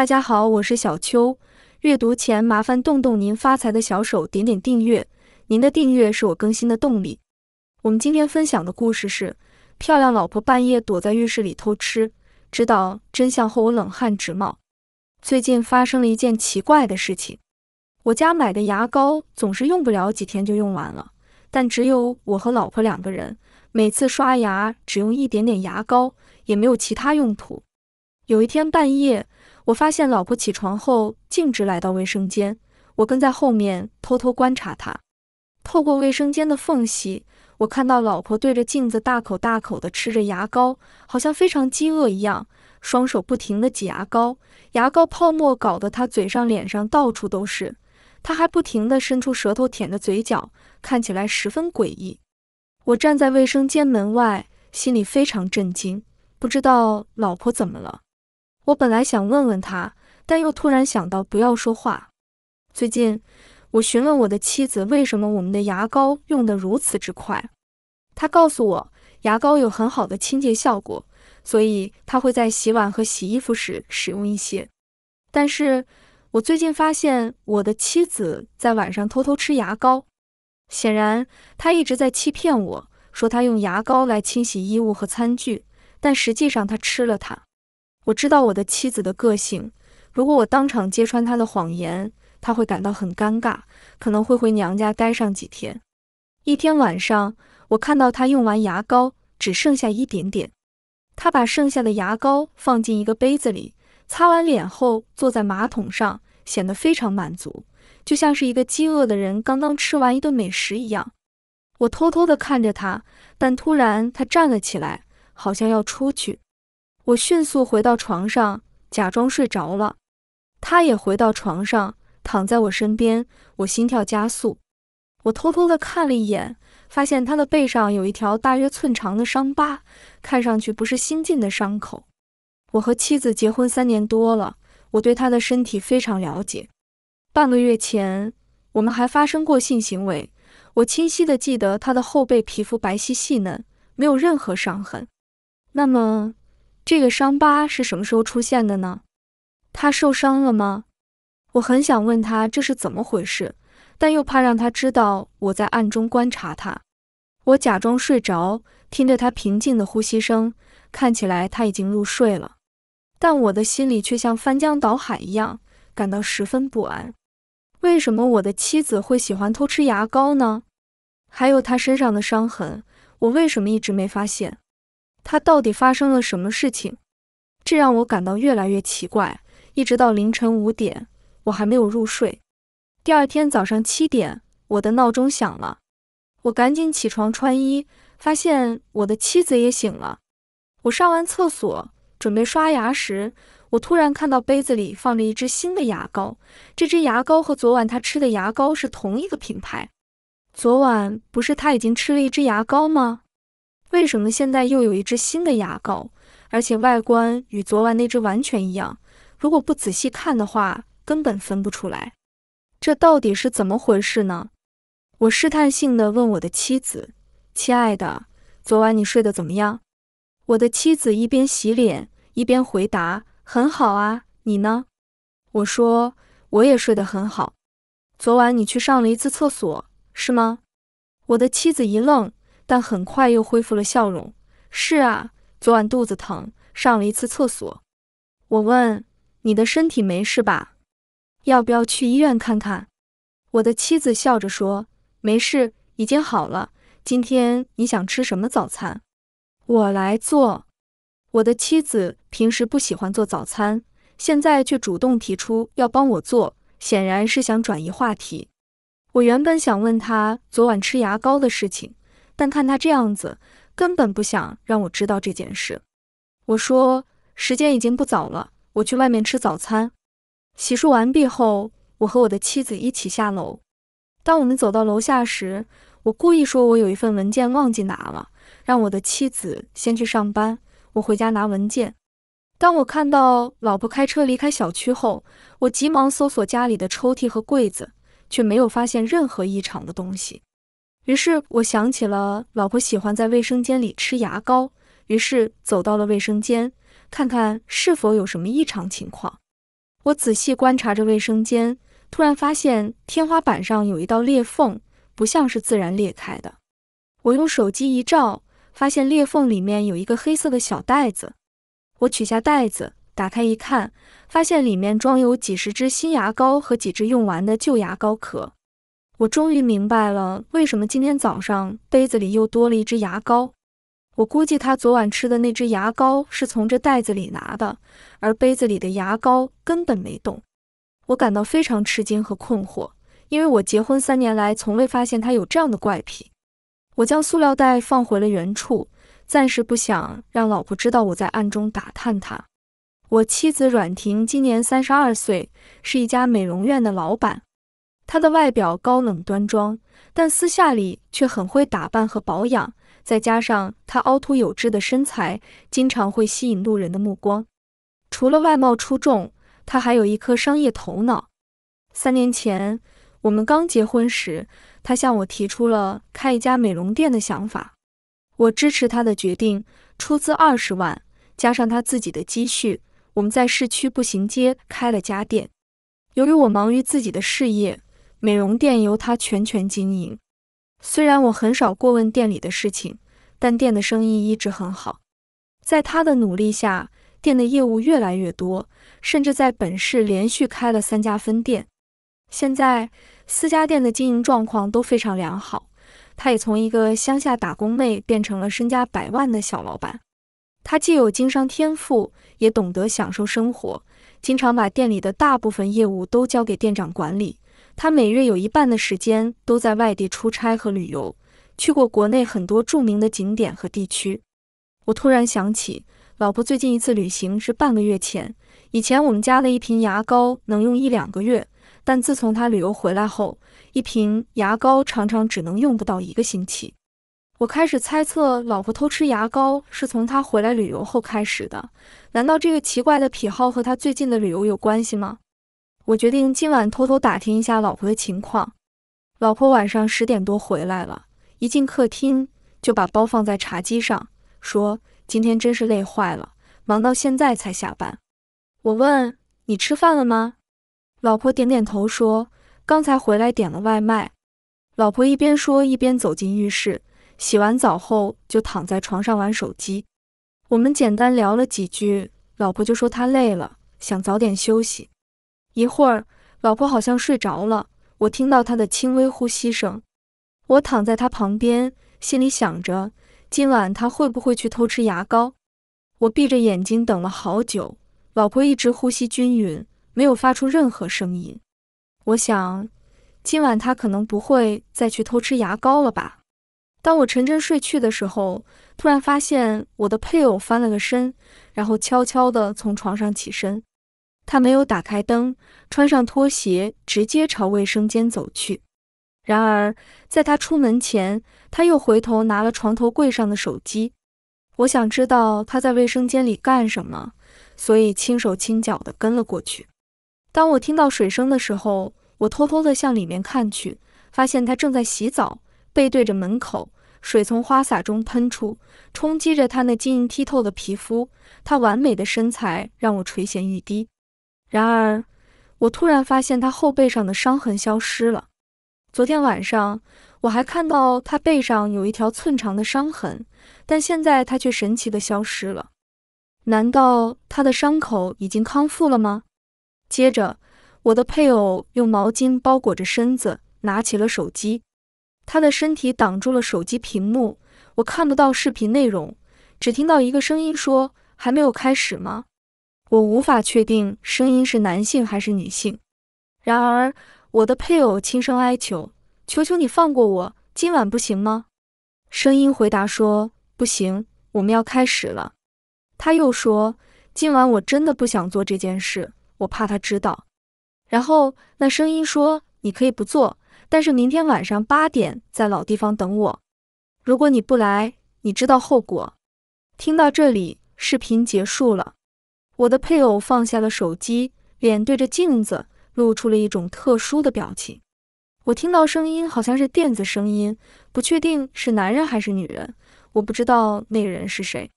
大家好，我是小秋。阅读前麻烦动动您发财的小手，点点订阅。您的订阅是我更新的动力。我们今天分享的故事是：漂亮老婆半夜躲在浴室里偷吃，知道真相后我冷汗直冒。最近发生了一件奇怪的事情，我家买的牙膏总是用不了几天就用完了，但只有我和老婆两个人，每次刷牙只用一点点牙膏，也没有其他用途。有一天半夜。我发现老婆起床后径直来到卫生间，我跟在后面偷偷观察她。透过卫生间的缝隙，我看到老婆对着镜子大口大口的吃着牙膏，好像非常饥饿一样，双手不停地挤牙膏，牙膏泡沫搞得她嘴上脸上到处都是。她还不停地伸出舌头舔着嘴角，看起来十分诡异。我站在卫生间门外，心里非常震惊，不知道老婆怎么了。我本来想问问他，但又突然想到不要说话。最近我询问我的妻子，为什么我们的牙膏用得如此之快。他告诉我，牙膏有很好的清洁效果，所以他会在洗碗和洗衣服时使用一些。但是，我最近发现我的妻子在晚上偷偷吃牙膏。显然，他一直在欺骗我，说他用牙膏来清洗衣物和餐具，但实际上他吃了它。我知道我的妻子的个性，如果我当场揭穿她的谎言，她会感到很尴尬，可能会回娘家待上几天。一天晚上，我看到她用完牙膏，只剩下一点点。她把剩下的牙膏放进一个杯子里，擦完脸后坐在马桶上，显得非常满足，就像是一个饥饿的人刚刚吃完一顿美食一样。我偷偷地看着她，但突然她站了起来，好像要出去。我迅速回到床上，假装睡着了。他也回到床上，躺在我身边。我心跳加速，我偷偷地看了一眼，发现他的背上有一条大约寸长的伤疤，看上去不是新近的伤口。我和妻子结婚三年多了，我对他的身体非常了解。半个月前，我们还发生过性行为，我清晰地记得他的后背皮肤白皙细嫩，没有任何伤痕。那么。这个伤疤是什么时候出现的呢？他受伤了吗？我很想问他这是怎么回事，但又怕让他知道我在暗中观察他。我假装睡着，听着他平静的呼吸声，看起来他已经入睡了。但我的心里却像翻江倒海一样，感到十分不安。为什么我的妻子会喜欢偷吃牙膏呢？还有他身上的伤痕，我为什么一直没发现？他到底发生了什么事情？这让我感到越来越奇怪。一直到凌晨五点，我还没有入睡。第二天早上七点，我的闹钟响了，我赶紧起床穿衣，发现我的妻子也醒了。我上完厕所，准备刷牙时，我突然看到杯子里放着一支新的牙膏。这支牙膏和昨晚他吃的牙膏是同一个品牌。昨晚不是他已经吃了一支牙膏吗？为什么现在又有一只新的牙膏，而且外观与昨晚那只完全一样？如果不仔细看的话，根本分不出来。这到底是怎么回事呢？我试探性地问我的妻子：“亲爱的，昨晚你睡得怎么样？”我的妻子一边洗脸一边回答：“很好啊，你呢？”我说：“我也睡得很好。昨晚你去上了一次厕所，是吗？”我的妻子一愣。但很快又恢复了笑容。是啊，昨晚肚子疼，上了一次厕所。我问你的身体没事吧？要不要去医院看看？我的妻子笑着说：“没事，已经好了。”今天你想吃什么早餐？我来做。我的妻子平时不喜欢做早餐，现在却主动提出要帮我做，显然是想转移话题。我原本想问他昨晚吃牙膏的事情。但看他这样子，根本不想让我知道这件事。我说：“时间已经不早了，我去外面吃早餐。”洗漱完毕后，我和我的妻子一起下楼。当我们走到楼下时，我故意说：“我有一份文件忘记拿了，让我的妻子先去上班，我回家拿文件。”当我看到老婆开车离开小区后，我急忙搜索家里的抽屉和柜子，却没有发现任何异常的东西。于是我想起了老婆喜欢在卫生间里吃牙膏，于是走到了卫生间，看看是否有什么异常情况。我仔细观察着卫生间，突然发现天花板上有一道裂缝，不像是自然裂开的。我用手机一照，发现裂缝里面有一个黑色的小袋子。我取下袋子，打开一看，发现里面装有几十支新牙膏和几只用完的旧牙膏壳。我终于明白了为什么今天早上杯子里又多了一支牙膏。我估计他昨晚吃的那只牙膏是从这袋子里拿的，而杯子里的牙膏根本没动。我感到非常吃惊和困惑，因为我结婚三年来从未发现他有这样的怪癖。我将塑料袋放回了原处，暂时不想让老婆知道我在暗中打探他。我妻子阮婷今年三十二岁，是一家美容院的老板。他的外表高冷端庄，但私下里却很会打扮和保养，再加上他凹凸有致的身材，经常会吸引路人的目光。除了外貌出众，他还有一颗商业头脑。三年前我们刚结婚时，他向我提出了开一家美容店的想法，我支持他的决定，出资二十万，加上他自己的积蓄，我们在市区步行街开了家店。由于我忙于自己的事业，美容店由他全权经营，虽然我很少过问店里的事情，但店的生意一直很好。在他的努力下，店的业务越来越多，甚至在本市连续开了三家分店。现在四家店的经营状况都非常良好，他也从一个乡下打工妹变成了身家百万的小老板。他既有经商天赋，也懂得享受生活，经常把店里的大部分业务都交给店长管理。他每月有一半的时间都在外地出差和旅游，去过国内很多著名的景点和地区。我突然想起，老婆最近一次旅行是半个月前。以前我们家的一瓶牙膏能用一两个月，但自从他旅游回来后，一瓶牙膏常常只能用不到一个星期。我开始猜测，老婆偷吃牙膏是从他回来旅游后开始的。难道这个奇怪的癖好和他最近的旅游有关系吗？我决定今晚偷偷打听一下老婆的情况。老婆晚上十点多回来了，一进客厅就把包放在茶几上，说：“今天真是累坏了，忙到现在才下班。”我问：“你吃饭了吗？”老婆点点头说：“刚才回来点了外卖。”老婆一边说一边走进浴室，洗完澡后就躺在床上玩手机。我们简单聊了几句，老婆就说她累了，想早点休息。一会儿，老婆好像睡着了，我听到她的轻微呼吸声。我躺在她旁边，心里想着今晚她会不会去偷吃牙膏。我闭着眼睛等了好久，老婆一直呼吸均匀，没有发出任何声音。我想今晚她可能不会再去偷吃牙膏了吧。当我沉沉睡去的时候，突然发现我的配偶翻了个身，然后悄悄地从床上起身。他没有打开灯，穿上拖鞋，直接朝卫生间走去。然而，在他出门前，他又回头拿了床头柜上的手机。我想知道他在卫生间里干什么，所以轻手轻脚地跟了过去。当我听到水声的时候，我偷偷地向里面看去，发现他正在洗澡，背对着门口，水从花洒中喷出，冲击着他那晶莹剔透的皮肤。他完美的身材让我垂涎欲滴。然而，我突然发现他后背上的伤痕消失了。昨天晚上我还看到他背上有一条寸长的伤痕，但现在他却神奇的消失了。难道他的伤口已经康复了吗？接着，我的配偶用毛巾包裹着身子，拿起了手机。他的身体挡住了手机屏幕，我看不到视频内容，只听到一个声音说：“还没有开始吗？”我无法确定声音是男性还是女性。然而，我的配偶轻声哀求：“求求你放过我，今晚不行吗？”声音回答说：“不行，我们要开始了。”他又说：“今晚我真的不想做这件事，我怕他知道。”然后那声音说：“你可以不做，但是明天晚上八点在老地方等我。如果你不来，你知道后果。”听到这里，视频结束了。我的配偶放下了手机，脸对着镜子，露出了一种特殊的表情。我听到声音，好像是电子声音，不确定是男人还是女人。我不知道那个人是谁。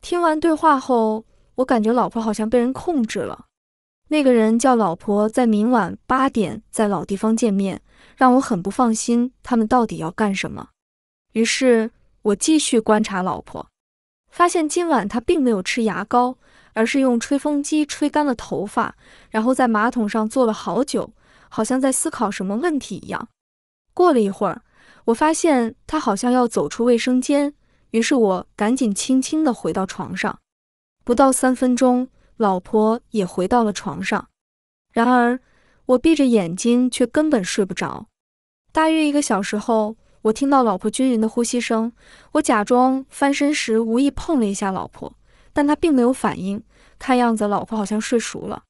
听完对话后，我感觉老婆好像被人控制了。那个人叫老婆在明晚八点在老地方见面，让我很不放心，他们到底要干什么？于是我继续观察老婆。发现今晚他并没有吃牙膏，而是用吹风机吹干了头发，然后在马桶上坐了好久，好像在思考什么问题一样。过了一会儿，我发现他好像要走出卫生间，于是我赶紧轻轻的回到床上。不到三分钟，老婆也回到了床上。然而，我闭着眼睛却根本睡不着。大约一个小时后。我听到老婆均匀的呼吸声，我假装翻身时无意碰了一下老婆，但她并没有反应，看样子老婆好像睡熟了。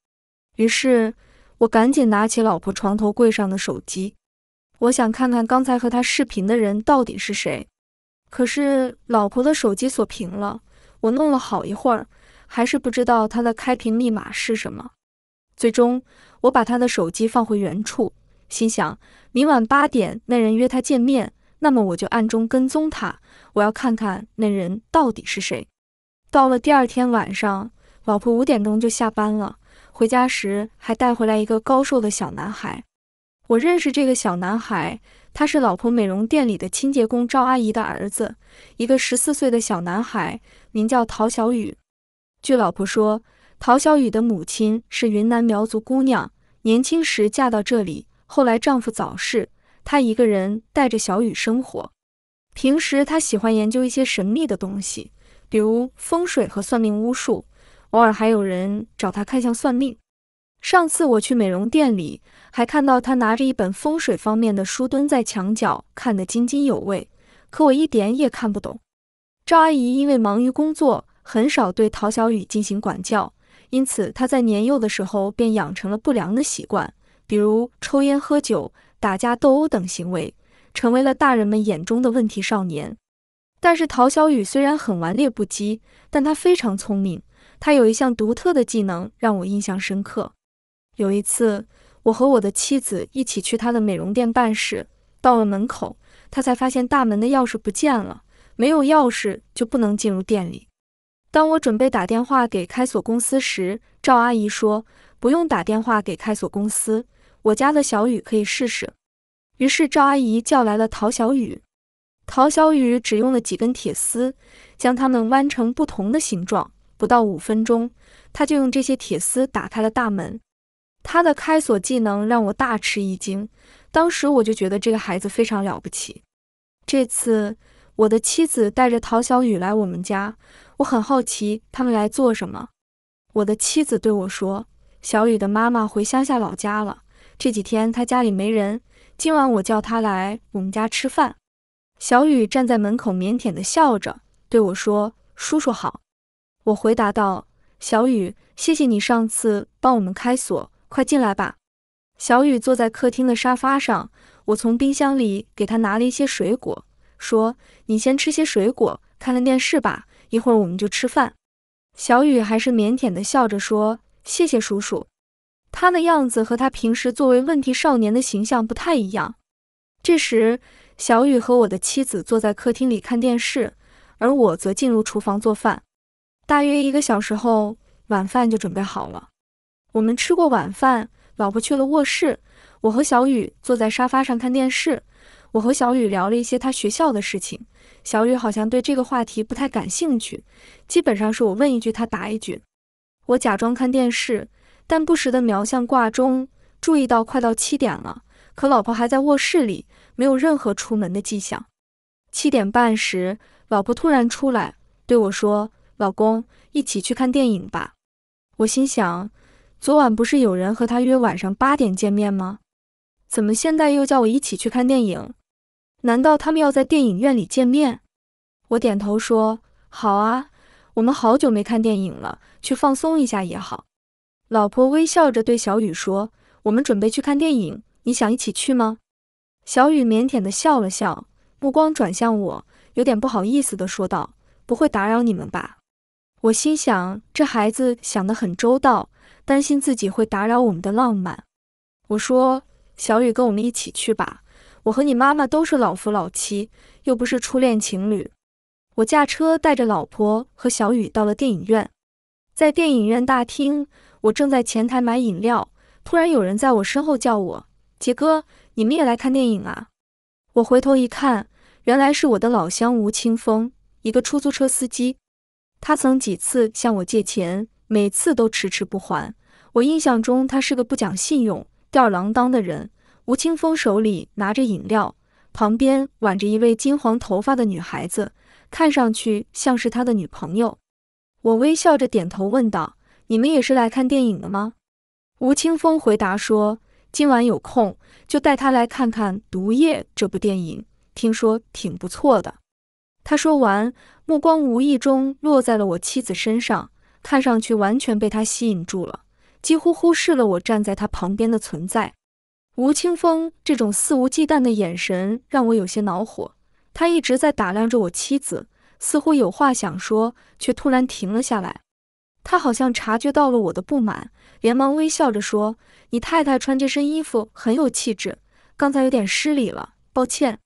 于是，我赶紧拿起老婆床头柜上的手机，我想看看刚才和她视频的人到底是谁。可是老婆的手机锁屏了，我弄了好一会儿，还是不知道她的开屏密码是什么。最终，我把她的手机放回原处，心想明晚八点那人约她见面。那么我就暗中跟踪他，我要看看那人到底是谁。到了第二天晚上，老婆五点钟就下班了，回家时还带回来一个高瘦的小男孩。我认识这个小男孩，他是老婆美容店里的清洁工赵阿姨的儿子，一个十四岁的小男孩，名叫陶小雨。据老婆说，陶小雨的母亲是云南苗族姑娘，年轻时嫁到这里，后来丈夫早逝。他一个人带着小雨生活，平时他喜欢研究一些神秘的东西，比如风水和算命巫术，偶尔还有人找他看相算命。上次我去美容店里，还看到他拿着一本风水方面的书，蹲在墙角看得津津有味，可我一点也看不懂。赵阿姨因为忙于工作，很少对陶小雨进行管教，因此他在年幼的时候便养成了不良的习惯，比如抽烟喝酒。打架斗殴等行为，成为了大人们眼中的问题少年。但是陶小雨虽然很顽劣不羁，但他非常聪明。他有一项独特的技能让我印象深刻。有一次，我和我的妻子一起去他的美容店办事，到了门口，他才发现大门的钥匙不见了，没有钥匙就不能进入店里。当我准备打电话给开锁公司时，赵阿姨说：“不用打电话给开锁公司。”我家的小雨可以试试。于是赵阿姨叫来了陶小雨。陶小雨只用了几根铁丝，将它们弯成不同的形状。不到五分钟，他就用这些铁丝打开了大门。他的开锁技能让我大吃一惊。当时我就觉得这个孩子非常了不起。这次我的妻子带着陶小雨来我们家，我很好奇他们来做什么。我的妻子对我说：“小雨的妈妈回乡下老家了。”这几天他家里没人，今晚我叫他来我们家吃饭。小雨站在门口腼腆的笑着对我说：“叔叔好。”我回答道：“小雨，谢谢你上次帮我们开锁，快进来吧。”小雨坐在客厅的沙发上，我从冰箱里给他拿了一些水果，说：“你先吃些水果，看看电视吧，一会儿我们就吃饭。”小雨还是腼腆的笑着说：“谢谢叔叔。”他的样子和他平时作为问题少年的形象不太一样。这时，小雨和我的妻子坐在客厅里看电视，而我则进入厨房做饭。大约一个小时后，晚饭就准备好了。我们吃过晚饭，老婆去了卧室，我和小雨坐在沙发上看电视。我和小雨聊了一些他学校的事情，小雨好像对这个话题不太感兴趣，基本上是我问一句，他答一句。我假装看电视。但不时地瞄向挂钟，注意到快到七点了，可老婆还在卧室里，没有任何出门的迹象。七点半时，老婆突然出来对我说：“老公，一起去看电影吧。”我心想，昨晚不是有人和他约晚上八点见面吗？怎么现在又叫我一起去看电影？难道他们要在电影院里见面？我点头说：“好啊，我们好久没看电影了，去放松一下也好。”老婆微笑着对小雨说：“我们准备去看电影，你想一起去吗？”小雨腼腆地笑了笑，目光转向我，有点不好意思地说道：“不会打扰你们吧？”我心想，这孩子想得很周到，担心自己会打扰我们的浪漫。我说：“小雨跟我们一起去吧，我和你妈妈都是老夫老妻，又不是初恋情侣。”我驾车带着老婆和小雨到了电影院，在电影院大厅。我正在前台买饮料，突然有人在我身后叫我：“杰哥，你们也来看电影啊？”我回头一看，原来是我的老乡吴清风，一个出租车司机。他曾几次向我借钱，每次都迟迟不还。我印象中，他是个不讲信用、吊儿郎当的人。吴清风手里拿着饮料，旁边挽着一位金黄头发的女孩子，看上去像是他的女朋友。我微笑着点头，问道。你们也是来看电影的吗？吴青峰回答说：“今晚有空就带他来看看《毒液》这部电影，听说挺不错的。”他说完，目光无意中落在了我妻子身上，看上去完全被他吸引住了，几乎忽视了我站在他旁边的存在。吴青峰这种肆无忌惮的眼神让我有些恼火。他一直在打量着我妻子，似乎有话想说，却突然停了下来。他好像察觉到了我的不满，连忙微笑着说：“你太太穿这身衣服很有气质，刚才有点失礼了，抱歉。”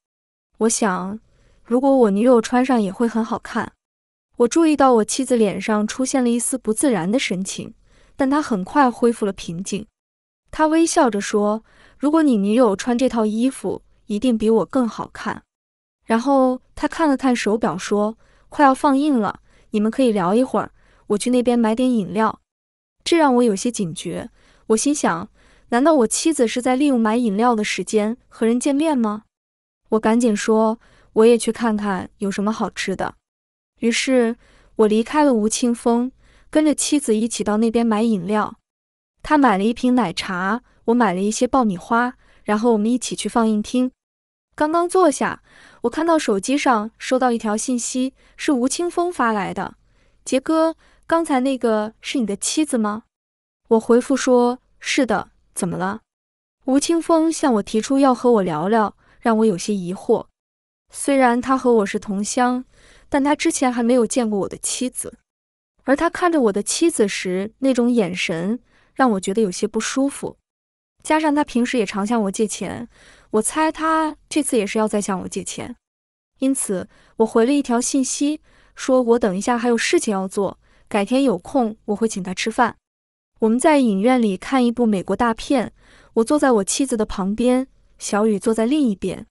我想，如果我女友穿上也会很好看。我注意到我妻子脸上出现了一丝不自然的神情，但她很快恢复了平静。她微笑着说：“如果你女友穿这套衣服，一定比我更好看。”然后她看了看手表，说：“快要放映了，你们可以聊一会儿。”我去那边买点饮料，这让我有些警觉。我心想，难道我妻子是在利用买饮料的时间和人见面吗？我赶紧说，我也去看看有什么好吃的。于是，我离开了吴清风，跟着妻子一起到那边买饮料。他买了一瓶奶茶，我买了一些爆米花，然后我们一起去放映厅。刚刚坐下，我看到手机上收到一条信息，是吴清风发来的，杰哥。刚才那个是你的妻子吗？我回复说，是的。怎么了？吴青峰向我提出要和我聊聊，让我有些疑惑。虽然他和我是同乡，但他之前还没有见过我的妻子，而他看着我的妻子时那种眼神，让我觉得有些不舒服。加上他平时也常向我借钱，我猜他这次也是要再向我借钱。因此，我回了一条信息，说我等一下还有事情要做。改天有空，我会请他吃饭。我们在影院里看一部美国大片，我坐在我妻子的旁边，小雨坐在另一边。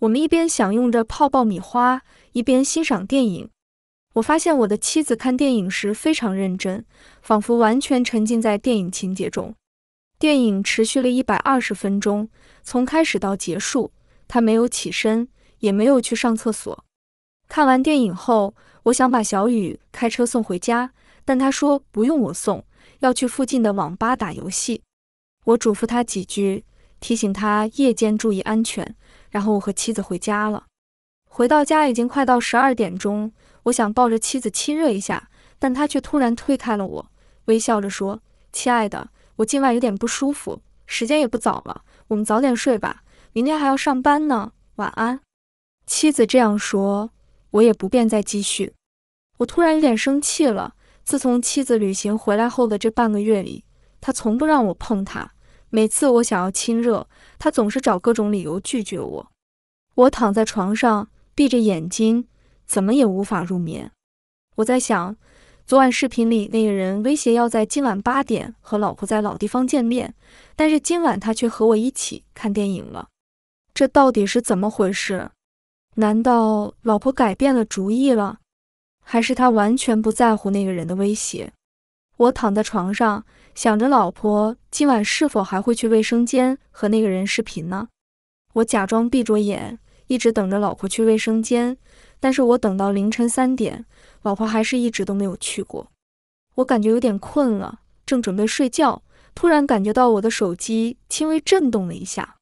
我们一边享用着泡爆米花，一边欣赏电影。我发现我的妻子看电影时非常认真，仿佛完全沉浸在电影情节中。电影持续了一百二十分钟，从开始到结束，她没有起身，也没有去上厕所。看完电影后，我想把小雨开车送回家，但他说不用我送，要去附近的网吧打游戏。我嘱咐他几句，提醒他夜间注意安全，然后我和妻子回家了。回到家已经快到十二点钟，我想抱着妻子亲热一下，但他却突然推开了我，微笑着说：“亲爱的，我今晚有点不舒服，时间也不早了，我们早点睡吧，明天还要上班呢。晚安。”妻子这样说。我也不便再继续。我突然有点生气了。自从妻子旅行回来后的这半个月里，他从不让我碰他。每次我想要亲热，他总是找各种理由拒绝我。我躺在床上，闭着眼睛，怎么也无法入眠。我在想，昨晚视频里那个人威胁要在今晚八点和老婆在老地方见面，但是今晚他却和我一起看电影了。这到底是怎么回事？难道老婆改变了主意了，还是他完全不在乎那个人的威胁？我躺在床上想着老婆今晚是否还会去卫生间和那个人视频呢？我假装闭着眼，一直等着老婆去卫生间，但是我等到凌晨三点，老婆还是一直都没有去过。我感觉有点困了，正准备睡觉，突然感觉到我的手机轻微震动了一下。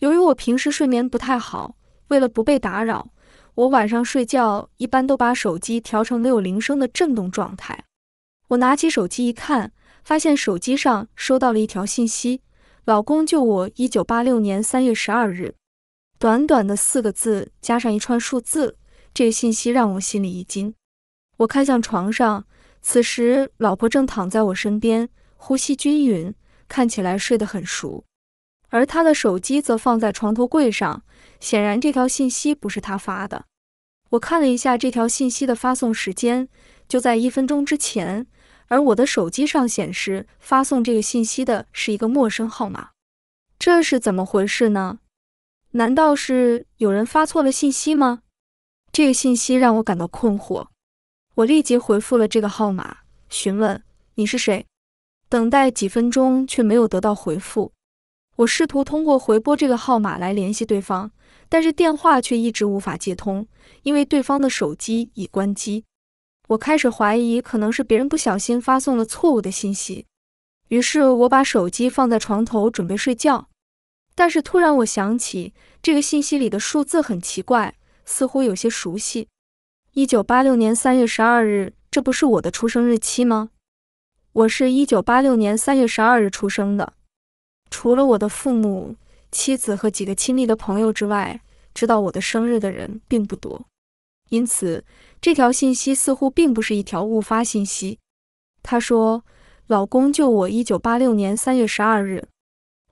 由于我平时睡眠不太好。为了不被打扰，我晚上睡觉一般都把手机调成没有铃声的震动状态。我拿起手机一看，发现手机上收到了一条信息：“老公，就我，一九八六年三月十二日。”短短的四个字加上一串数字，这个信息让我心里一惊。我看向床上，此时老婆正躺在我身边，呼吸均匀，看起来睡得很熟。而他的手机则放在床头柜上，显然这条信息不是他发的。我看了一下这条信息的发送时间，就在一分钟之前。而我的手机上显示发送这个信息的是一个陌生号码，这是怎么回事呢？难道是有人发错了信息吗？这个信息让我感到困惑。我立即回复了这个号码，询问你是谁。等待几分钟却没有得到回复。我试图通过回拨这个号码来联系对方，但是电话却一直无法接通，因为对方的手机已关机。我开始怀疑，可能是别人不小心发送了错误的信息。于是我把手机放在床头准备睡觉，但是突然我想起，这个信息里的数字很奇怪，似乎有些熟悉。一九八六年三月十二日，这不是我的出生日期吗？我是一九八六年三月十二日出生的。除了我的父母、妻子和几个亲密的朋友之外，知道我的生日的人并不多，因此这条信息似乎并不是一条误发信息。他说：“老公，救我，一九八六年三月十二日。”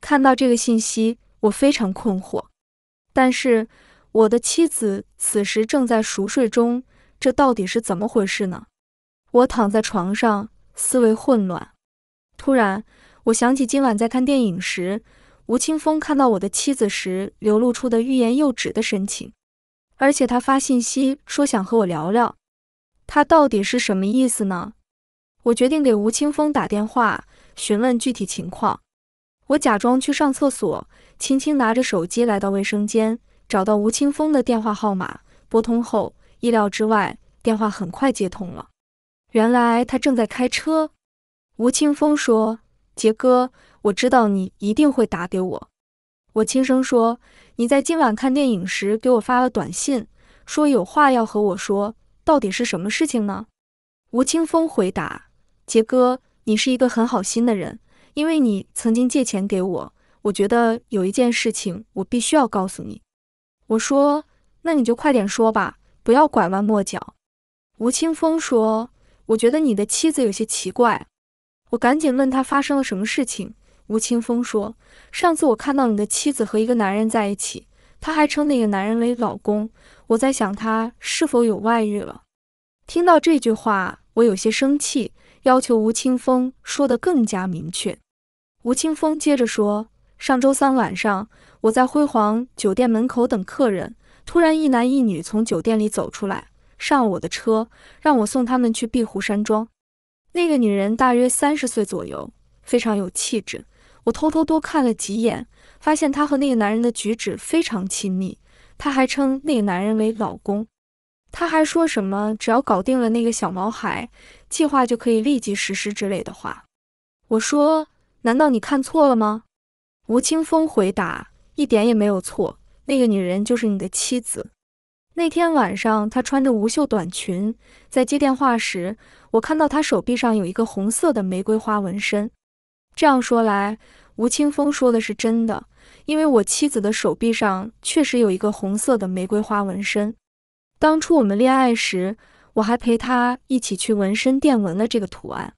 看到这个信息，我非常困惑。但是我的妻子此时正在熟睡中，这到底是怎么回事呢？我躺在床上，思维混乱，突然。我想起今晚在看电影时，吴青峰看到我的妻子时流露出的欲言又止的神情，而且他发信息说想和我聊聊，他到底是什么意思呢？我决定给吴青峰打电话询问具体情况。我假装去上厕所，轻轻拿着手机来到卫生间，找到吴青峰的电话号码，拨通后意料之外，电话很快接通了。原来他正在开车。吴青峰说。杰哥，我知道你一定会打给我。我轻声说：“你在今晚看电影时给我发了短信，说有话要和我说，到底是什么事情呢？”吴青峰回答：“杰哥，你是一个很好心的人，因为你曾经借钱给我，我觉得有一件事情我必须要告诉你。”我说：“那你就快点说吧，不要拐弯抹角。”吴青峰说：“我觉得你的妻子有些奇怪。”我赶紧问他发生了什么事情。吴清风说：“上次我看到你的妻子和一个男人在一起，他还称那个男人为老公。我在想他是否有外遇了。”听到这句话，我有些生气，要求吴清风说得更加明确。吴清风接着说：“上周三晚上，我在辉煌酒店门口等客人，突然一男一女从酒店里走出来，上我的车，让我送他们去碧湖山庄。”那个女人大约三十岁左右，非常有气质。我偷偷多看了几眼，发现她和那个男人的举止非常亲密。她还称那个男人为老公。她还说什么只要搞定了那个小毛孩，计划就可以立即实施之类的话。我说：“难道你看错了吗？”吴青峰回答：“一点也没有错，那个女人就是你的妻子。”那天晚上，她穿着无袖短裙，在接电话时。我看到他手臂上有一个红色的玫瑰花纹身。这样说来，吴青峰说的是真的，因为我妻子的手臂上确实有一个红色的玫瑰花纹身。当初我们恋爱时，我还陪她一起去纹身店纹了这个图案。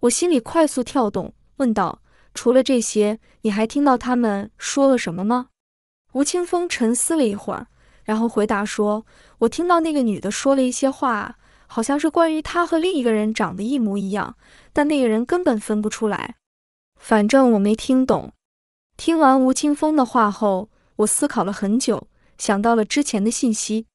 我心里快速跳动，问道：“除了这些，你还听到他们说了什么吗？”吴青峰沉思了一会儿，然后回答说：“我听到那个女的说了一些话。”好像是关于他和另一个人长得一模一样，但那个人根本分不出来。反正我没听懂。听完吴青峰的话后，我思考了很久，想到了之前的信息。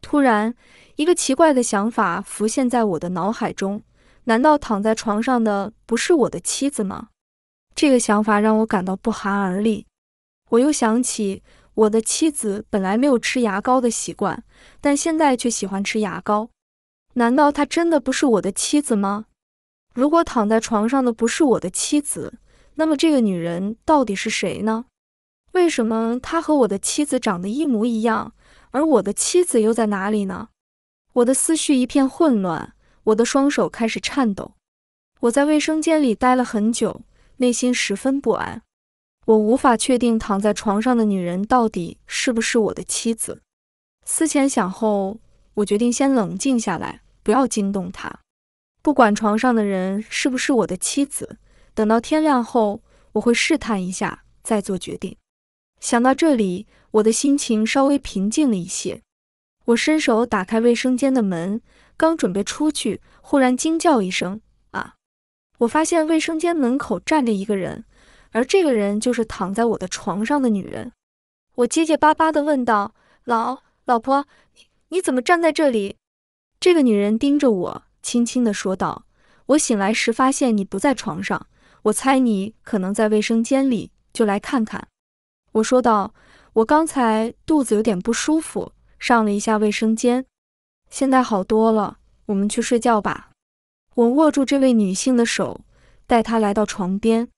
突然，一个奇怪的想法浮现在我的脑海中：难道躺在床上的不是我的妻子吗？这个想法让我感到不寒而栗。我又想起我的妻子本来没有吃牙膏的习惯，但现在却喜欢吃牙膏。难道她真的不是我的妻子吗？如果躺在床上的不是我的妻子，那么这个女人到底是谁呢？为什么她和我的妻子长得一模一样？而我的妻子又在哪里呢？我的思绪一片混乱，我的双手开始颤抖。我在卫生间里待了很久，内心十分不安。我无法确定躺在床上的女人到底是不是我的妻子。思前想后。我决定先冷静下来，不要惊动他。不管床上的人是不是我的妻子，等到天亮后，我会试探一下再做决定。想到这里，我的心情稍微平静了一些。我伸手打开卫生间的门，刚准备出去，忽然惊叫一声：“啊！”我发现卫生间门口站着一个人，而这个人就是躺在我的床上的女人。我结结巴巴地问道：“老老婆？”你怎么站在这里？这个女人盯着我，轻轻的说道：“我醒来时发现你不在床上，我猜你可能在卫生间里，就来看看。”我说道：“我刚才肚子有点不舒服，上了一下卫生间，现在好多了。我们去睡觉吧。”我握住这位女性的手，带她来到床边。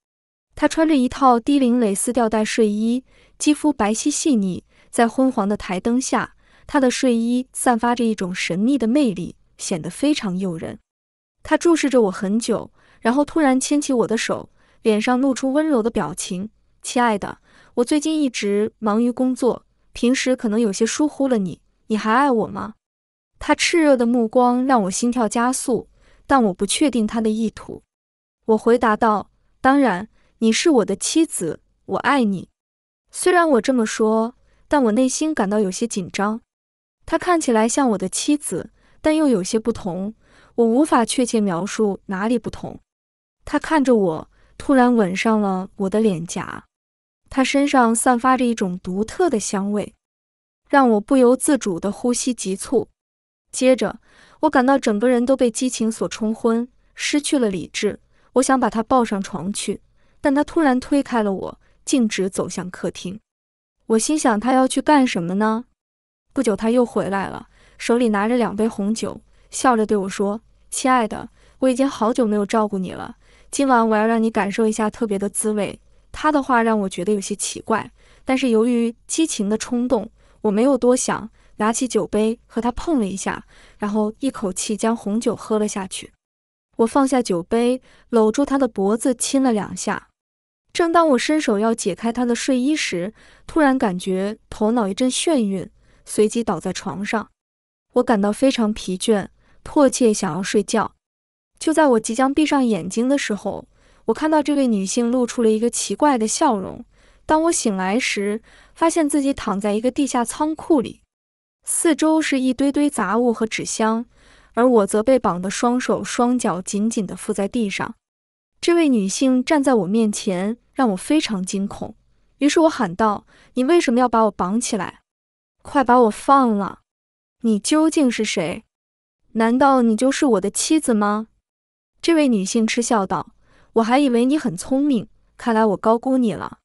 她穿着一套低领蕾丝吊带睡衣，肌肤白皙细腻，在昏黄的台灯下。他的睡衣散发着一种神秘的魅力，显得非常诱人。他注视着我很久，然后突然牵起我的手，脸上露出温柔的表情。亲爱的，我最近一直忙于工作，平时可能有些疏忽了你。你还爱我吗？他炽热的目光让我心跳加速，但我不确定他的意图。我回答道：“当然，你是我的妻子，我爱你。”虽然我这么说，但我内心感到有些紧张。他看起来像我的妻子，但又有些不同。我无法确切描述哪里不同。他看着我，突然吻上了我的脸颊。他身上散发着一种独特的香味，让我不由自主的呼吸急促。接着，我感到整个人都被激情所冲昏，失去了理智。我想把他抱上床去，但他突然推开了我，径直走向客厅。我心想，他要去干什么呢？不久，他又回来了，手里拿着两杯红酒，笑着对我说：“亲爱的，我已经好久没有照顾你了，今晚我要让你感受一下特别的滋味。”他的话让我觉得有些奇怪，但是由于激情的冲动，我没有多想，拿起酒杯和他碰了一下，然后一口气将红酒喝了下去。我放下酒杯，搂住他的脖子亲了两下。正当我伸手要解开他的睡衣时，突然感觉头脑一阵眩晕。随即倒在床上，我感到非常疲倦，迫切想要睡觉。就在我即将闭上眼睛的时候，我看到这位女性露出了一个奇怪的笑容。当我醒来时，发现自己躺在一个地下仓库里，四周是一堆堆杂物和纸箱，而我则被绑的双手双脚紧紧的附在地上。这位女性站在我面前，让我非常惊恐。于是我喊道：“你为什么要把我绑起来？”快把我放了！你究竟是谁？难道你就是我的妻子吗？这位女性嗤笑道：“我还以为你很聪明，看来我高估你了。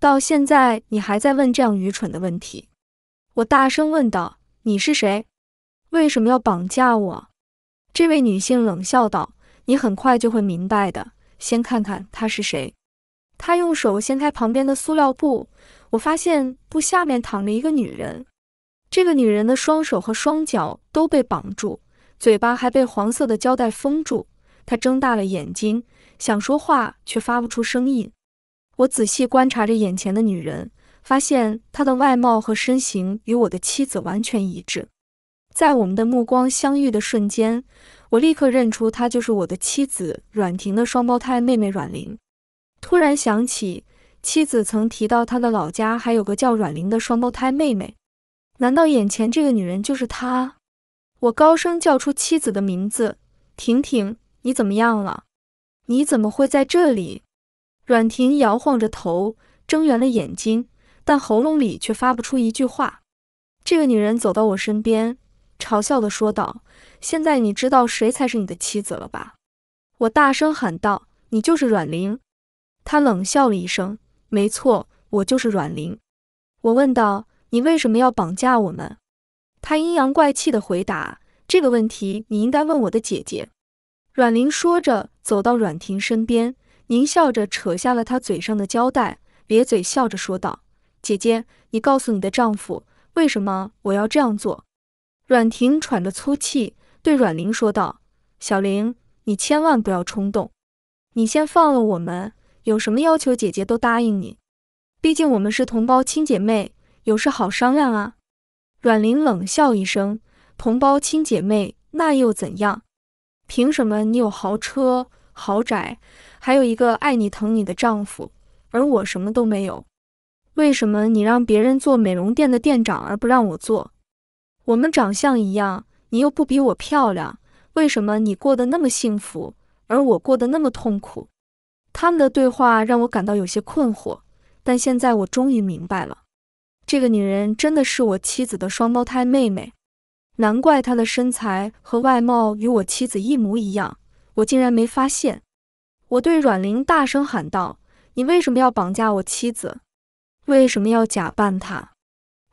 到现在你还在问这样愚蠢的问题。”我大声问道：“你是谁？为什么要绑架我？”这位女性冷笑道：“你很快就会明白的。先看看她是谁。”她用手掀开旁边的塑料布，我发现布下面躺着一个女人。这个女人的双手和双脚都被绑住，嘴巴还被黄色的胶带封住。她睁大了眼睛，想说话却发不出声音。我仔细观察着眼前的女人，发现她的外貌和身形与我的妻子完全一致。在我们的目光相遇的瞬间，我立刻认出她就是我的妻子阮婷的双胞胎妹妹阮玲。突然想起，妻子曾提到她的老家还有个叫阮玲的双胞胎妹妹。难道眼前这个女人就是她？我高声叫出妻子的名字：“婷婷，你怎么样了？你怎么会在这里？”阮婷摇晃着头，睁圆了眼睛，但喉咙里却发不出一句话。这个女人走到我身边，嘲笑地说道：“现在你知道谁才是你的妻子了吧？”我大声喊道：“你就是阮玲！”她冷笑了一声：“没错，我就是阮玲。”我问道。你为什么要绑架我们？他阴阳怪气的回答。这个问题你应该问我的姐姐。阮玲说着，走到阮婷身边，狞笑着扯下了她嘴上的胶带，咧嘴笑着说道：“姐姐，你告诉你的丈夫，为什么我要这样做？”阮婷喘着粗气，对阮玲说道：“小玲，你千万不要冲动，你先放了我们，有什么要求姐姐都答应你，毕竟我们是同胞亲姐妹。”有事好商量啊！阮玲冷笑一声：“同胞亲姐妹，那又怎样？凭什么你有豪车、豪宅，还有一个爱你疼你的丈夫，而我什么都没有？为什么你让别人做美容店的店长，而不让我做？我们长相一样，你又不比我漂亮，为什么你过得那么幸福，而我过得那么痛苦？”他们的对话让我感到有些困惑，但现在我终于明白了。这个女人真的是我妻子的双胞胎妹妹，难怪她的身材和外貌与我妻子一模一样，我竟然没发现！我对阮玲大声喊道：“你为什么要绑架我妻子？为什么要假扮她？”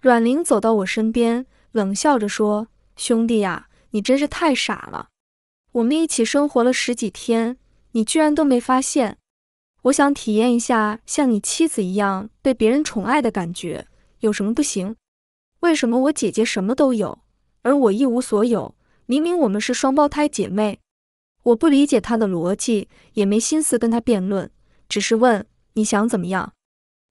阮玲走到我身边，冷笑着说：“兄弟呀，你真是太傻了！我们一起生活了十几天，你居然都没发现！我想体验一下像你妻子一样被别人宠爱的感觉。”有什么不行？为什么我姐姐什么都有，而我一无所有？明明我们是双胞胎姐妹，我不理解她的逻辑，也没心思跟她辩论，只是问你想怎么样。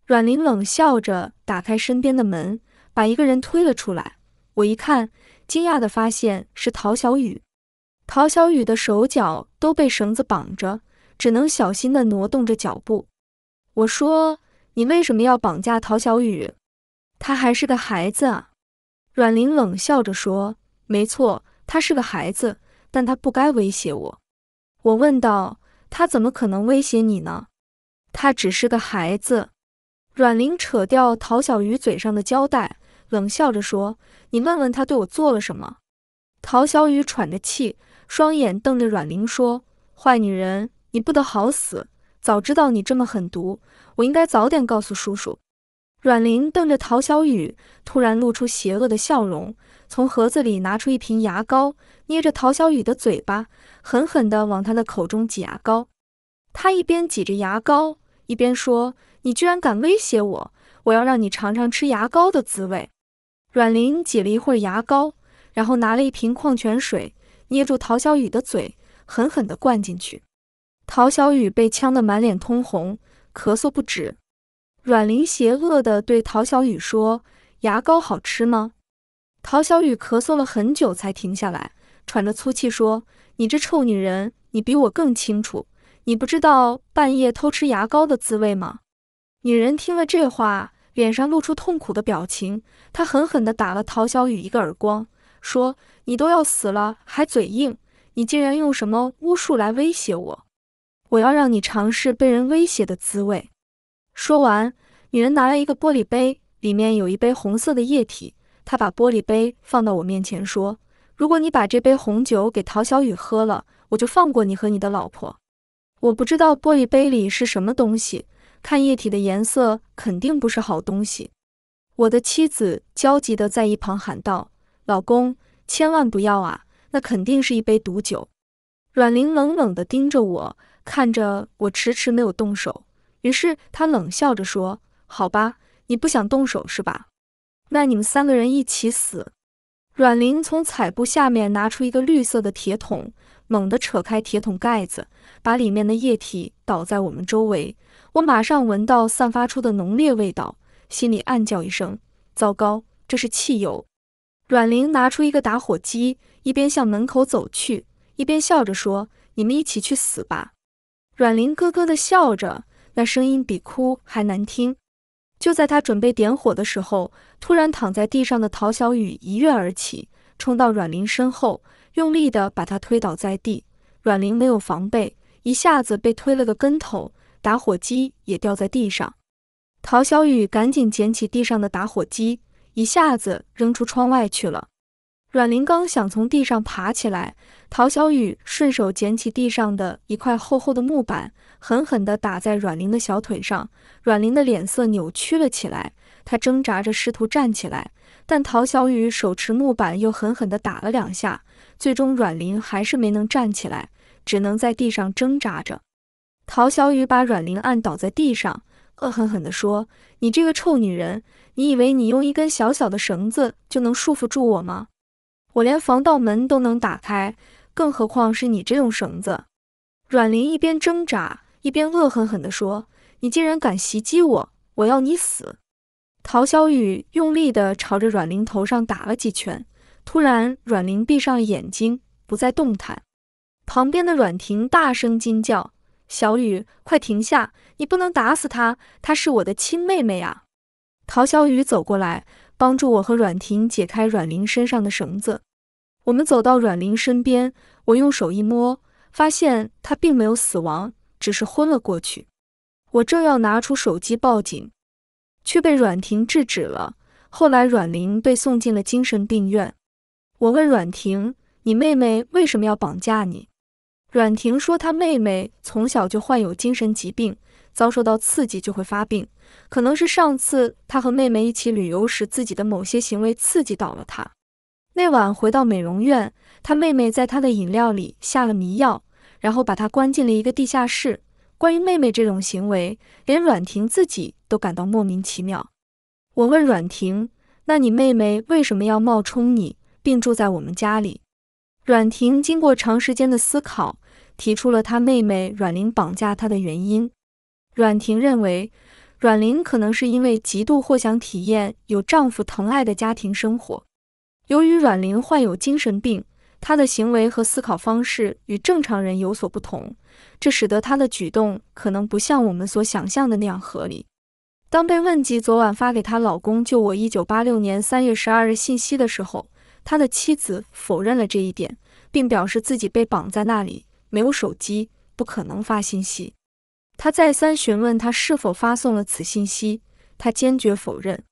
阮玲冷笑着打开身边的门，把一个人推了出来。我一看，惊讶的发现是陶小雨。陶小雨的手脚都被绳子绑着，只能小心的挪动着脚步。我说，你为什么要绑架陶小雨？他还是个孩子啊，阮玲冷笑着说：“没错，他是个孩子，但他不该威胁我。”我问道：“他怎么可能威胁你呢？”他只是个孩子。阮玲扯掉陶小雨嘴上的胶带，冷笑着说：“你问问他对我做了什么。”陶小雨喘着气，双眼瞪着阮玲说：“坏女人，你不得好死！早知道你这么狠毒，我应该早点告诉叔叔。”阮玲瞪着陶小雨，突然露出邪恶的笑容，从盒子里拿出一瓶牙膏，捏着陶小雨的嘴巴，狠狠地往他的口中挤牙膏。他一边挤着牙膏，一边说：“你居然敢威胁我，我要让你尝尝吃牙膏的滋味。”阮玲挤了一会儿牙膏，然后拿了一瓶矿泉水，捏住陶小雨的嘴，狠狠地灌进去。陶小雨被呛得满脸通红，咳嗽不止。阮玲邪恶地对陶小雨说：“牙膏好吃吗？”陶小雨咳嗽了很久才停下来，喘着粗气说：“你这臭女人，你比我更清楚，你不知道半夜偷吃牙膏的滋味吗？”女人听了这话，脸上露出痛苦的表情，她狠狠地打了陶小雨一个耳光，说：“你都要死了还嘴硬，你竟然用什么巫术来威胁我？我要让你尝试被人威胁的滋味。”说完，女人拿了一个玻璃杯，里面有一杯红色的液体。她把玻璃杯放到我面前，说：“如果你把这杯红酒给陶小雨喝了，我就放过你和你的老婆。”我不知道玻璃杯里是什么东西，看液体的颜色，肯定不是好东西。我的妻子焦急地在一旁喊道：“老公，千万不要啊！那肯定是一杯毒酒。”阮玲冷冷地盯着我，看着我迟迟没有动手。于是他冷笑着说：“好吧，你不想动手是吧？那你们三个人一起死。”阮玲从彩布下面拿出一个绿色的铁桶，猛地扯开铁桶盖子，把里面的液体倒在我们周围。我马上闻到散发出的浓烈味道，心里暗叫一声：“糟糕，这是汽油。”阮玲拿出一个打火机，一边向门口走去，一边笑着说：“你们一起去死吧。”阮玲咯咯的笑着。那声音比哭还难听。就在他准备点火的时候，突然躺在地上的陶小雨一跃而起，冲到阮玲身后，用力的把她推倒在地。阮玲没有防备，一下子被推了个跟头，打火机也掉在地上。陶小雨赶紧捡起地上的打火机，一下子扔出窗外去了。阮玲刚想从地上爬起来，陶小雨顺手捡起地上的一块厚厚的木板，狠狠地打在阮玲的小腿上。阮玲的脸色扭曲了起来，她挣扎着试图站起来，但陶小雨手持木板又狠狠地打了两下，最终阮玲还是没能站起来，只能在地上挣扎着。陶小雨把阮玲按倒在地上，恶狠狠地说：“你这个臭女人，你以为你用一根小小的绳子就能束缚住我吗？”我连防盗门都能打开，更何况是你这种绳子？阮玲一边挣扎，一边恶狠狠地说：“你竟然敢袭击我，我要你死！”陶小雨用力地朝着阮玲头上打了几拳，突然，阮玲闭上了眼睛，不再动弹。旁边的阮婷大声惊叫：“小雨，快停下！你不能打死她，她是我的亲妹妹啊！”陶小雨走过来。帮助我和阮婷解开阮玲身上的绳子，我们走到阮玲身边，我用手一摸，发现她并没有死亡，只是昏了过去。我正要拿出手机报警，却被阮婷制止了。后来阮玲被送进了精神病院。我问阮婷：“你妹妹为什么要绑架你？”阮婷说：“她妹妹从小就患有精神疾病。”遭受到刺激就会发病，可能是上次他和妹妹一起旅游时自己的某些行为刺激到了他。那晚回到美容院，他妹妹在他的饮料里下了迷药，然后把他关进了一个地下室。关于妹妹这种行为，连阮婷自己都感到莫名其妙。我问阮婷，那你妹妹为什么要冒充你，并住在我们家里？阮婷经过长时间的思考，提出了她妹妹阮玲绑架她的原因。阮婷认为，阮玲可能是因为极度或想体验有丈夫疼爱的家庭生活。由于阮玲患有精神病，她的行为和思考方式与正常人有所不同，这使得她的举动可能不像我们所想象的那样合理。当被问及昨晚发给她老公“救我 ”1986 年3月12日信息的时候，她的妻子否认了这一点，并表示自己被绑在那里，没有手机，不可能发信息。他再三询问他是否发送了此信息，他坚决否认，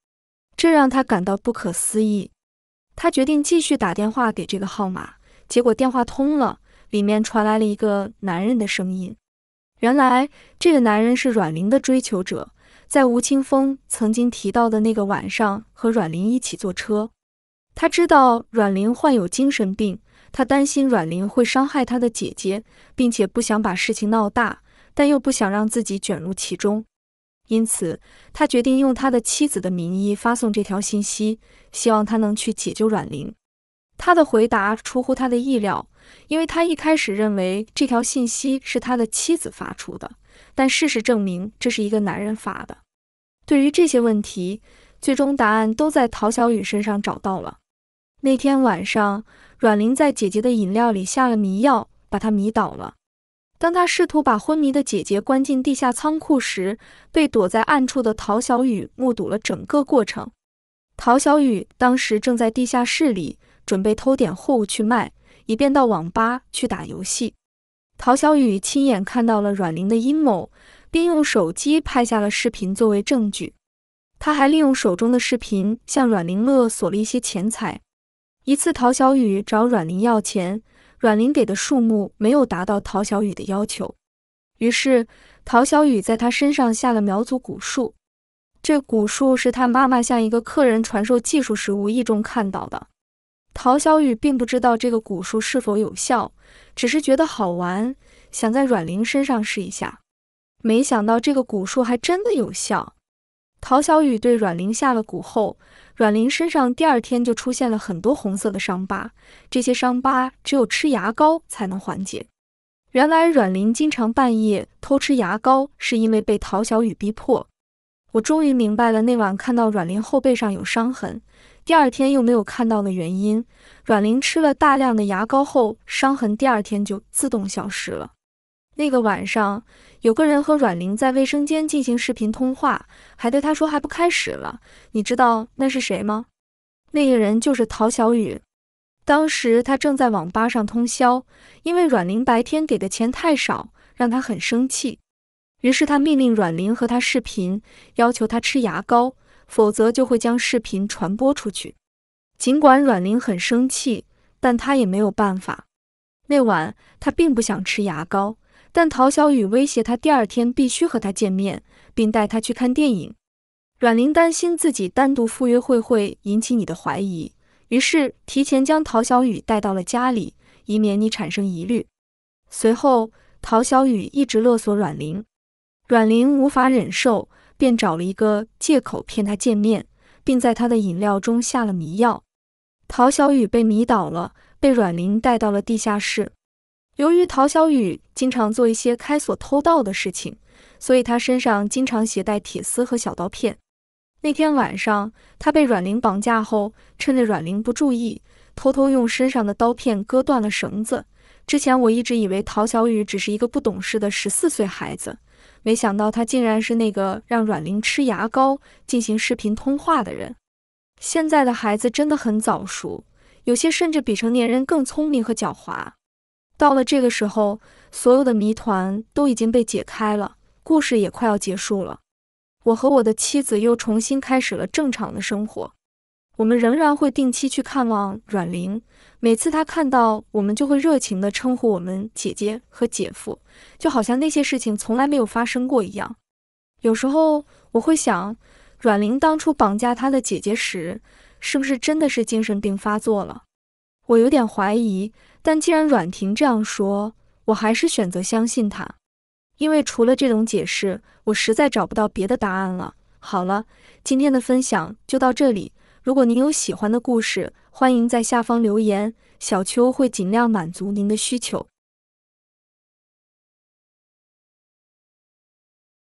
这让他感到不可思议。他决定继续打电话给这个号码，结果电话通了，里面传来了一个男人的声音。原来这个男人是阮玲的追求者，在吴青峰曾经提到的那个晚上和阮玲一起坐车。他知道阮玲患有精神病，他担心阮玲会伤害他的姐姐，并且不想把事情闹大。但又不想让自己卷入其中，因此他决定用他的妻子的名义发送这条信息，希望他能去解救阮玲。他的回答出乎他的意料，因为他一开始认为这条信息是他的妻子发出的，但事实证明这是一个男人发的。对于这些问题，最终答案都在陶小雨身上找到了。那天晚上，阮玲在姐姐的饮料里下了迷药，把她迷倒了。当他试图把昏迷的姐姐关进地下仓库时，被躲在暗处的陶小雨目睹了整个过程。陶小雨当时正在地下室里准备偷点货物去卖，以便到网吧去打游戏。陶小雨亲眼看到了阮玲的阴谋，并用手机拍下了视频作为证据。他还利用手中的视频向阮玲勒索了一些钱财。一次，陶小雨找阮玲要钱。阮玲给的数目没有达到陶小雨的要求，于是陶小雨在他身上下了苗族蛊术。这蛊术是他妈妈向一个客人传授技术时无意中看到的。陶小雨并不知道这个蛊术是否有效，只是觉得好玩，想在阮玲身上试一下。没想到这个蛊术还真的有效。陶小雨对阮玲下了蛊后，阮玲身上第二天就出现了很多红色的伤疤，这些伤疤只有吃牙膏才能缓解。原来阮玲经常半夜偷吃牙膏，是因为被陶小雨逼迫。我终于明白了那晚看到阮玲后背上有伤痕，第二天又没有看到的原因。阮玲吃了大量的牙膏后，伤痕第二天就自动消失了。那个晚上，有个人和阮玲在卫生间进行视频通话，还对他说还不开始了？你知道那是谁吗？那个人就是陶小雨。当时他正在网吧上通宵，因为阮玲白天给的钱太少，让他很生气。于是他命令阮玲和他视频，要求他吃牙膏，否则就会将视频传播出去。尽管阮玲很生气，但他也没有办法。那晚他并不想吃牙膏。但陶小雨威胁他，第二天必须和他见面，并带他去看电影。阮玲担心自己单独赴约会会引起你的怀疑，于是提前将陶小雨带到了家里，以免你产生疑虑。随后，陶小雨一直勒索阮玲，阮玲无法忍受，便找了一个借口骗他见面，并在他的饮料中下了迷药。陶小雨被迷倒了，被阮玲带到了地下室。由于陶小雨经常做一些开锁偷盗的事情，所以他身上经常携带铁丝和小刀片。那天晚上，他被阮玲绑架后，趁着阮玲不注意，偷偷用身上的刀片割断了绳子。之前我一直以为陶小雨只是一个不懂事的十四岁孩子，没想到他竟然是那个让阮玲吃牙膏进行视频通话的人。现在的孩子真的很早熟，有些甚至比成年人更聪明和狡猾。到了这个时候，所有的谜团都已经被解开了，故事也快要结束了。我和我的妻子又重新开始了正常的生活。我们仍然会定期去看望阮玲，每次她看到我们，就会热情地称呼我们姐姐和姐夫，就好像那些事情从来没有发生过一样。有时候我会想，阮玲当初绑架她的姐姐时，是不是真的是精神病发作了？我有点怀疑。但既然阮婷这样说，我还是选择相信他，因为除了这种解释，我实在找不到别的答案了。好了，今天的分享就到这里。如果您有喜欢的故事，欢迎在下方留言，小秋会尽量满足您的需求。